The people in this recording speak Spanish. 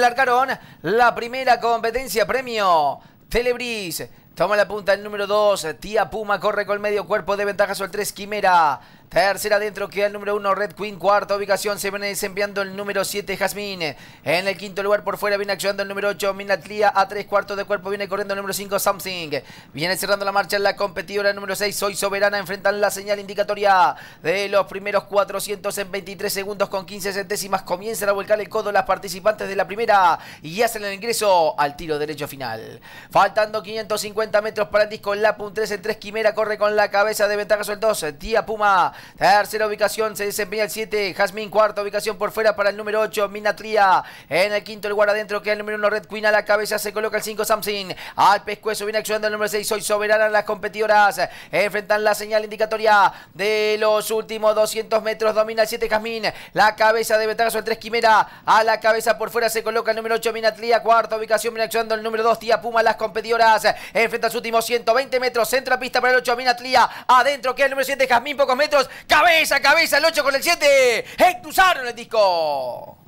Largaron la primera competencia premio Telebris. Toma la punta el número 2. Tía Puma corre con medio cuerpo de ventaja sobre el 3 Quimera. Tercera adentro queda el número uno, Red Queen. Cuarta ubicación se viene desempeñando el número 7 Jasmine. En el quinto lugar por fuera viene actuando el número 8 Minatlia. A tres cuartos de cuerpo viene corriendo el número 5 Something. Viene cerrando la marcha la competidora número 6 Soy Soberana. Enfrentan la señal indicatoria de los primeros 400 en 23 segundos con 15 centésimas. Comienzan a volcar el codo las participantes de la primera y hacen el ingreso al tiro derecho final. Faltando 550 metros para el disco. La Pun 3 en 3 Quimera corre con la cabeza de ventaja sobre el 2. Tía Puma Tercera ubicación se desempeña el 7, Jazmín. Cuarta ubicación por fuera para el número 8, Minatría. En el quinto lugar adentro queda el número 1, Red Queen. A la cabeza se coloca el 5, Samsung. Al pescuezo viene actuando el número 6, hoy Soberana. Las competidoras enfrentan la señal indicatoria de los últimos 200 metros. Domina el 7, Jazmín. La cabeza de ventaja el 3, Quimera. A la cabeza por fuera se coloca el número 8, Minatría. Cuarta ubicación viene actuando el número 2, Tía Puma. Las competidoras enfrentan sus últimos 120 metros. Centro a pista para el 8, Minatría. Adentro queda el número 7, Jazmín. Pocos metros cabeza cabeza el 8 con el 7, Hector el disco.